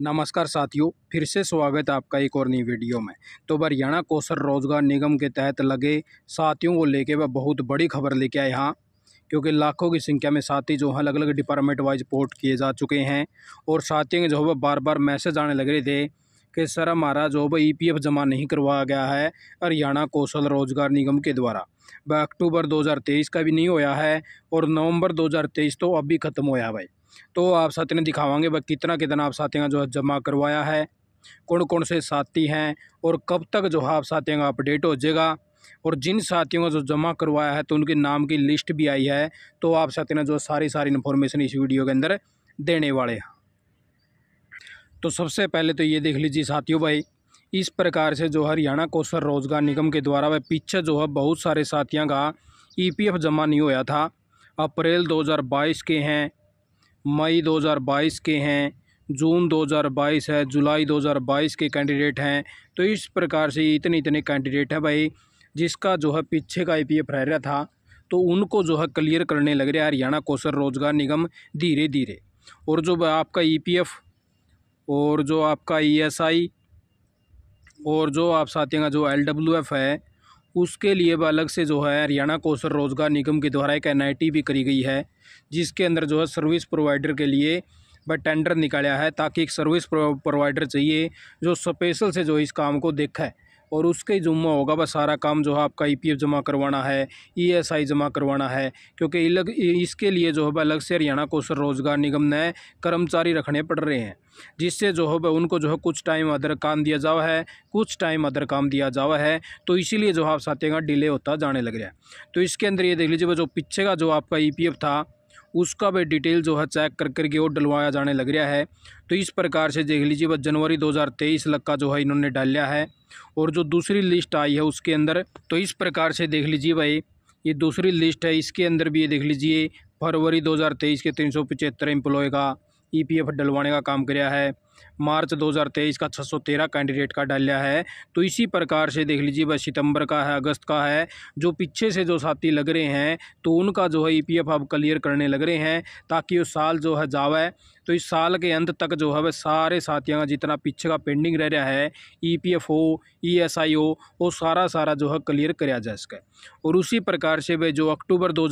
नमस्कार साथियों फिर से स्वागत है आपका एक और नई वीडियो में तो हरियाणा कौशल रोजगार निगम के तहत लगे साथियों को लेके वह बहुत बड़ी खबर लेके आए यहाँ क्योंकि लाखों की संख्या में साथी जो हैं अलग अलग डिपार्टमेंट वाइज पोर्ट किए जा चुके हैं और साथियों के जो है बार बार मैसेज आने लग रहे थे कि सर हमारा जो है ई e जमा नहीं करवाया गया है हरियाणा कौशल रोजगार निगम के द्वारा वह अक्टूबर दो का भी नहीं होया है और नवम्बर दो तो अब भी ख़त्म होया भाई तो आप साथी ने दिखावागे भाई कितना कितना आप साथियों का जो है जमा करवाया है कौन कौन से साथी हैं और कब तक जो है आप साथियों का अपडेट हो जाएगा और जिन साथियों का जो जमा करवाया है तो उनके नाम की लिस्ट भी आई है तो आप साथी ने जो सारी सारी इन्फॉर्मेशन इस वीडियो के अंदर देने वाले हैं तो सबसे पहले तो ये देख लीजिए साथियों भाई इस प्रकार से जो हरियाणा कौशल रोजगार निगम के द्वारा वह पीछे जो है बहुत सारे साथियों का ईपीएफ e जमा नहीं होया था अप्रैल 2022 के हैं मई 2022 के हैं जून 2022 है जुलाई 2022 के कैंडिडेट हैं तो इस प्रकार से इतने इतने कैंडिडेट हैं भाई जिसका जो है पीछे का आई रह रहा था तो उनको जो है क्लियर करने लग रहा है हरियाणा कौशल रोजगार निगम धीरे धीरे e और जो आपका ईपीएफ और जो आपका ईएसआई और जो आप साथियों का जो एलडब्ल्यूएफ है उसके लिए अलग से जो है हरियाणा कौशल रोज़गार निगम के द्वारा एक एन भी करी गई है जिसके अंदर जो है सर्विस प्रोवाइडर के लिए वह टेंडर निकाला है ताकि एक सर्विस प्रोवाइडर चाहिए जो स्पेशल से जो इस काम को देखा है और उसका ही जुम्मा होगा बस सारा काम जो है आपका ई e जमा करवाना है ई e जमा करवाना है क्योंकि अलग इसके लिए जो है अलग से हरियाणा कौशल रोज़गार निगम ने कर्मचारी रखने पड़ रहे हैं जिससे जो है उनको जो है कुछ टाइम अदर काम दिया जावा है कुछ टाइम अदर काम दिया जावा है तो इसीलिए जो आप साथियों का डिले होता जाने लग रहा है तो इसके अंदर ये देख लीजिए जो पीछे का जो आपका ई e था उसका भी डिटेल जो है चेक कर करके और डलवाया जाने लग रहा है तो इस प्रकार से देख लीजिए बस जनवरी 2023 लग का जो है इन्होंने डाला है और जो दूसरी लिस्ट आई है उसके अंदर तो इस प्रकार से देख लीजिए भाई ये दूसरी लिस्ट है इसके अंदर भी ये देख लीजिए फरवरी 2023 के तीन सौ पचहत्तर एम्प्लॉय का ईपीएफ e डलवाने का काम कराया है मार्च 2023 का 613 कैंडिडेट का डाला है तो इसी प्रकार से देख लीजिए बस सितंबर का है अगस्त का है जो पीछे से जो साथी लग रहे हैं तो उनका जो है ईपीएफ e अब क्लियर करने लग रहे हैं ताकि वो साल जो है जावे तो इस साल के अंत तक जो है वह सारे साथियों का जितना पीछे का पेंडिंग रह रहा है ई पी एफ हो ई एस आई हो वो सारा सारा जो है क्लियर कराया जा सके और उसी प्रकार से वे जो अक्टूबर दो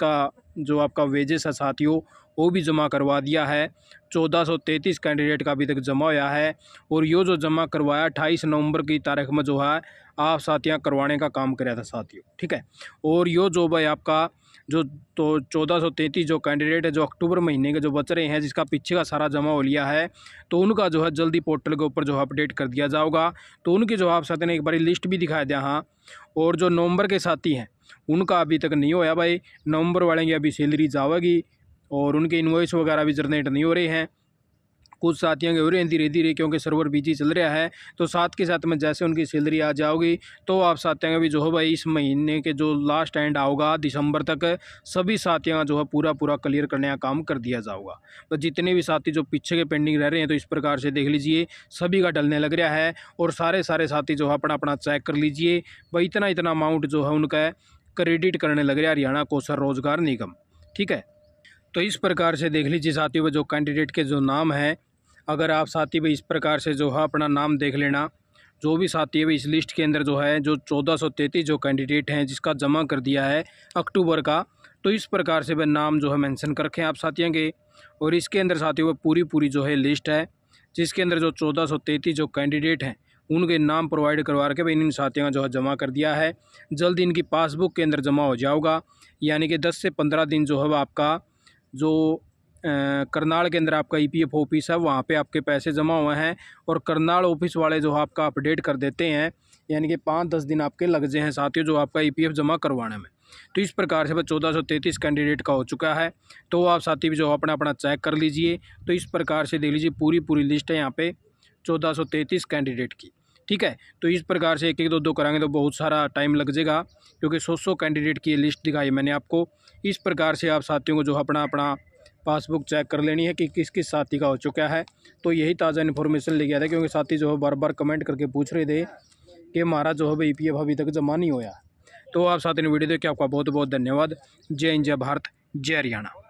का जो आपका वेजेस है साथियों वो भी जमा करवा दिया है चौदह सौ तैंतीस कैंडिडेट का अभी तक जमा हुआ है और यो जो जमा करवाया अट्ठाईस नवंबर की तारीख में जो है आप साथियाँ करवाने का काम कराया था साथियों ठीक है और यो जो भाई आपका जो तो चौदह सौ तैंतीस जो कैंडिडेट है जो अक्टूबर महीने के जो बच रहे हैं जिसका पीछे का सारा जमा हो लिया है तो उनका जो है जल्दी पोर्टल के ऊपर जो है अपडेट कर दिया जाओगा तो उनकी जो आप साथियों ने एक बारी लिस्ट भी दिखाया दिया हाँ और जो नवंबर के साथी हैं उनका अभी तक नहीं होया भाई नवंबर वाले की अभी सैलरी जाएगी और उनके इन्वॉइस वगैरह भी जनरेट नहीं हो रहे हैं कुछ साथियों के हो रहे हैं धीरे धीरे क्योंकि सर्वर बिजी चल रहा है तो साथ के साथ में जैसे उनकी सैलरी आ जाओगी तो आप साथियों का भी जो है भाई इस महीने के जो लास्ट एंड आओगा दिसंबर तक सभी साथियों का जो है पूरा पूरा क्लियर करने का काम कर दिया जाओगा तो जितने भी साथी जो पीछे के पेंडिंग रह रहे हैं तो इस प्रकार से देख लीजिए सभी का डलने लग रहा है और सारे सारे साथी जो है अपना अपना चेक कर लीजिए भाई इतना इतना अमाउंट जो है उनका क्रेडिट करने लग रहा है हरियाणा कौशल रोजगार निगम ठीक है तो इस प्रकार से देख लीजिए साथियों जो कैंडिडेट के जो नाम हैं अगर आप साथी भाई इस प्रकार से जो है अपना नाम देख लेना जो भी साथी है इस लिस्ट के अंदर जो है जो चौदह सौ तैंतीस जो कैंडिडेट हैं जिसका जमा कर दिया है अक्टूबर का तो इस प्रकार से वह नाम जो है मेंशन कर रखें आप साथियों के और इसके अंदर साथियों वह पूरी पूरी जो है लिस्ट है जिसके अंदर जो चौदह सौ तैंतीस जो कैंडिडेट हैं उनके नाम प्रोवाइड करवा के भाई इन साथियों का जो है जमा कर दिया है जल्द इनकी पासबुक के अंदर जमा हो जाओगा यानी कि दस से पंद्रह दिन जो है वह आपका जो करनाल के अंदर आपका ईपीएफ e ऑफिस है वहाँ पे आपके पैसे जमा हुए हैं और करनाल ऑफिस वाले जो आपका अपडेट कर देते हैं यानी कि पाँच दस दिन आपके लग जाए हैं साथियों जो आपका ईपीएफ e जमा करवाने में तो इस प्रकार से चौदह सौ तैंतीस कैंडिडेट का हो चुका है तो आप साथी भी जो अपना अपना चेक कर लीजिए तो इस प्रकार से देख लीजिए पूरी पूरी लिस्ट है यहाँ पर चौदह सौ तैंतीस कैंडिडेट की ठीक है तो इस प्रकार से एक एक दो दो कराएंगे तो बहुत सारा टाइम लग जाएगा क्योंकि सौ सौ कैंडिडेट की लिस्ट दिखाई मैंने आपको इस प्रकार से आप साथियों को जो अपना अपना पासबुक चेक कर लेनी है कि किस किस साथी का हो चुका है तो यही ताज़ा इन्फॉर्मेशन ले गया था क्योंकि साथी जो है बार बार कमेंट करके पूछ रहे थे कि हमारा जो है ई पी e अभी तक जमा नहीं होया तो आप ने वीडियो देखिए आपका बहुत बहुत धन्यवाद जय हिंद जय भारत जय हरियाणा